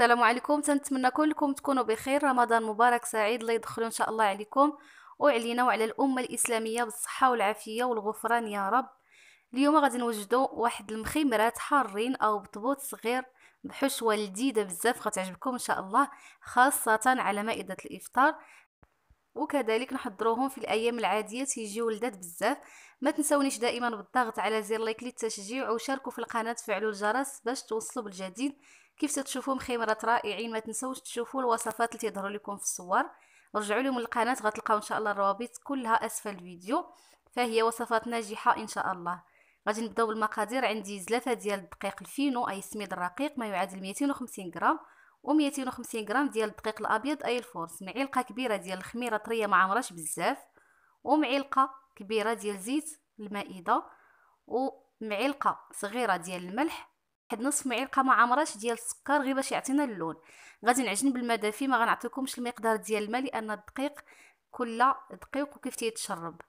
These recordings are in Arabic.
السلام عليكم تنتمنى كلكم تكونوا بخير رمضان مبارك سعيد الله يدخلوا ان شاء الله عليكم وعلينا وعلى الامه الاسلاميه بالصحه والعافيه والغفران يا رب اليوم غادي نوجدوا واحد المخيمرات حارين او بطبوط صغير بحشوه لذيذه بزاف غتعجبكم ان شاء الله خاصه على مائده الافطار وكذلك نحضروهم في الايام العاديه تيجيو لذات بزاف ما تنسونيش دائما بالضغط على زر لايك للتشجيع وشاركوا في القناه تفعلوا الجرس باش توصلوا بالجديد كيف تتشوفوا مخيمرات رائعين ما تنسوش تشوفوا الوصفات اللي تظهروا لكم في الصور رجعوا لهم القناه غتلقاو ان شاء الله الروابط كلها اسفل الفيديو فهي وصفات ناجحه ان شاء الله غادي نبداو بالمقادير عندي زلافه ديال الدقيق الفينو اي سميد الرقيق ما يعادل 250 غرام و 250 غرام ديال الدقيق الابيض اي الفورس معلقه كبيره ديال الخميره طريه ما عمرهاش بزاف ومعلقه كبيره ديال زيت المائده ومعلقه صغيره ديال الملح واحد نصف معلقه معمرش ديال السكر غير باش يعطينا اللون غادي نعجن دافي ما غنعطيكمش المقدار ديال الماء لان الدقيق كل دقيق وكيف تيتشرب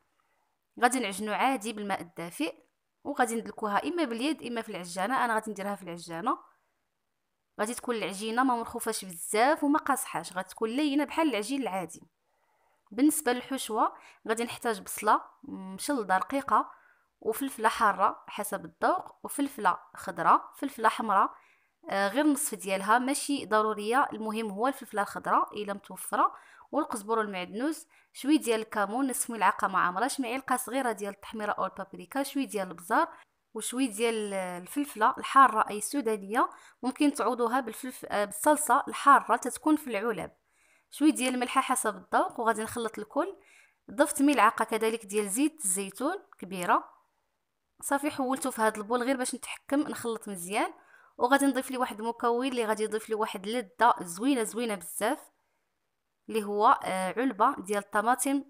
غادي نعجنو عادي بالماء الدافئ وغادي ندلكوها اما باليد اما في العجانه انا غادي نديرها في العجانه غادي تكون العجينه ما مرخوفاش بزاف وما قاصحاش غتكون لينه بحال العجين العادي بالنسبه للحشوه غادي نحتاج بصله مشلضه رقيقه وفلفله حاره حسب الذوق وفلفله خضراء فلفله حمراء آه، غير نصف ديالها ماشي ضروريه المهم هو الفلفله الخضراء الا متوفره والقزبر والمعدنوس شوي ديال الكمون نصف ملعقه ما عمرهاش معلقه صغيره ديال التحميره او البابريكا شوي ديال البزار وشوي ديال الفلفله الحاره اي السودانيه ممكن تعوضوها بالفلف آه، بالصلصه الحاره تتكون في العلب شوي ديال الملح حسب الذوق وغادي نخلط الكل ضفت ملعقه كذلك ديال زيت الزيتون كبيره صافي حولته في هذا البول غير باش نتحكم نخلط مزيان وغادي نضيف لي واحد المكون اللي غادي يضيف لي واحد اللذة زوينه زوينه بزاف اللي هو آه، علبه ديال الطماطم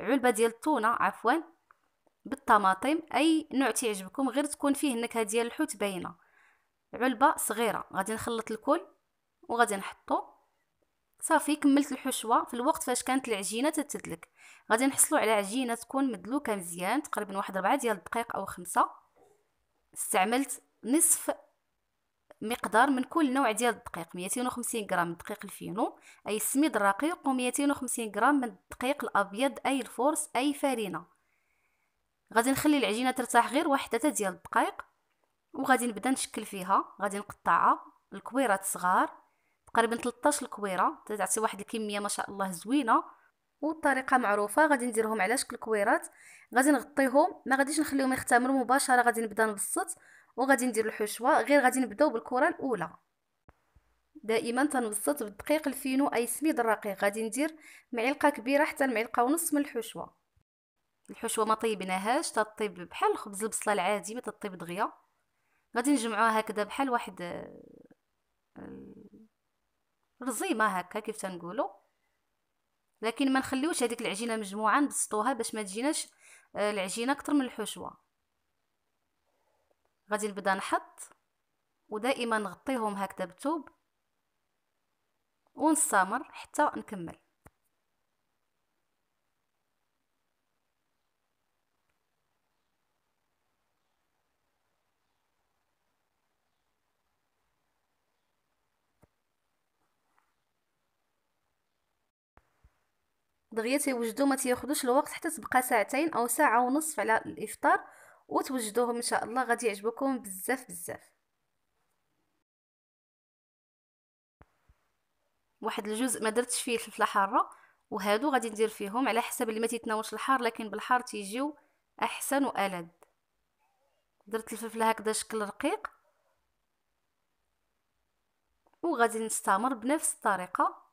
علبه ديال التونه عفوا بالطماطم اي نوع تعجبكم غير تكون فيه النكهه ديال الحوت باينه علبه صغيره غادي نخلط الكل وغادي نحطو صافي كملت الحشوه في الوقت فاش كانت العجينه تتدلك غادي نحصلوا على عجينه تكون مدلوكه مزيان تقريبا واحد 4 ديال الدقائق او خمسة استعملت نصف مقدار من كل نوع ديال الدقيق 250 غرام من الفينو اي السميد الرقيق و250 غرام من الدقيق الابيض اي الفورس اي فارينه غادي نخلي العجينه ترتاح غير واحد 3 ديال الدقائق وغادي نبدا نشكل فيها غادي نقطعها الكويرات صغار تقريبا 13 الكويره تعطي واحد الكميه ما شاء الله زوينه والطريقه معروفه غادي نديرهم على شكل كويرات غادي نغطيهم ما غاديش نخليهم يختمروا مباشره غادي نبدا نبسط وغادي ندير الحشوه غير غادي نبداو بالكره الاولى دائما تنبسط بالدقيق الفينو اي سميد الرقيق غادي ندير معلقه كبيره حتى المعلقه ونص من الحشوه الحشوه ما طيبناهاش تطيب بحال الخبز البصله العادي ما تطيب دغيا غادي نجمعوها هكذا بحال واحد آه، رزيمه هكا كيف تنقولو لكن ما نخليوش هذيك العجينه مجموعه نبسطوها باش ما تجيناش آه، العجينه اكثر من الحشوه غادي نبدا نحط ودائما نغطيهم هكذا بالثوب ونستمر حتى نكمل دغيا تيوجدو ما تياخذوش الوقت حتى تبقى ساعتين او ساعه ونصف على الافطار وتوجدوهم ان شاء الله غادي يعجبكم بزاف بزاف واحد الجزء ما درتش فيه الفلفله حاره وهادو غادي ندير فيهم على حسب اللي ما تيتناولش الحار لكن بالحار تيجيو احسن والد درت الفلفله هكذا شكل رقيق وغادي نستمر بنفس الطريقه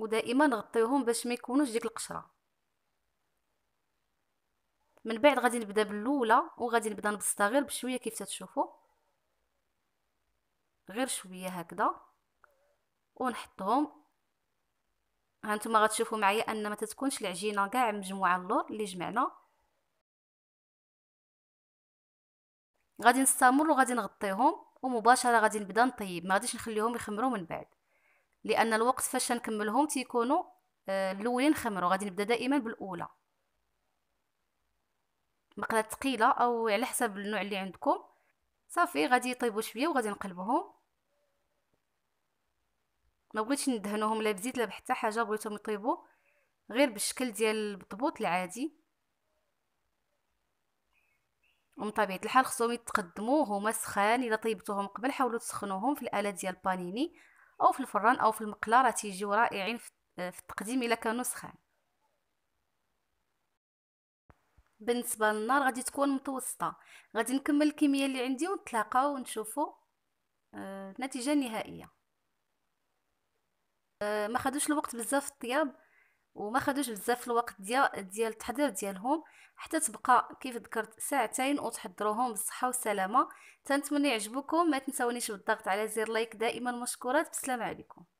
ودائما نغطيوهم باش ما يكونوش ديك القشره من بعد غادي نبدا باللولة وغادي نبدا نبسطها غير بشويه كيف تتشوفوا غير شويه هكذا ونحطهم هانتوما غتشوفوا معايا ان ما تتكونش العجينه كاع مجموعه اللور اللي جمعنا غادي نستمر وغادي نغطيهم ومباشره غادي نبدا نطيب ما غاديش نخليهم يخمروا من بعد لان الوقت فاش نكملهم تيكونوا آه، الاولين خمروا غادي نبدا دائما بالاولى مقله ثقيله او على حسب النوع اللي عندكم صافي غادي يطيبوا شويه وغادي نقلبهم ما بغيتش ندهنوهم لا بزيت لا بحتى حاجه بغيتهم يطيبوا غير بالشكل ديال البطبوط العادي ومن طبيعه الحال خصهم يتقدموا هما سخان الا طيبتوهم قبل حاولوا تسخنوهم في الاله ديال بانيني او في الفران او في المقله راه تيجيو رائعين في التقديم الا كانوا سخان بالنسبه للنار غادي تكون متوسطه غادي نكمل الكميه اللي عندي ونتلاقاو ونشوفوا النتيجه آه، النهائيه آه، ما خدوش الوقت بزاف في الطياب وما خدوش بزاف الوقت ديال ديال التحضير ديالهم حتى تبقى كيف ذكرت ساعتين وتحضروهم بالصحه والسلامه تنتمنى يعجبكم ما تنسونيش بالضغط على زر لايك دائما مشكورات بالسلامه عليكم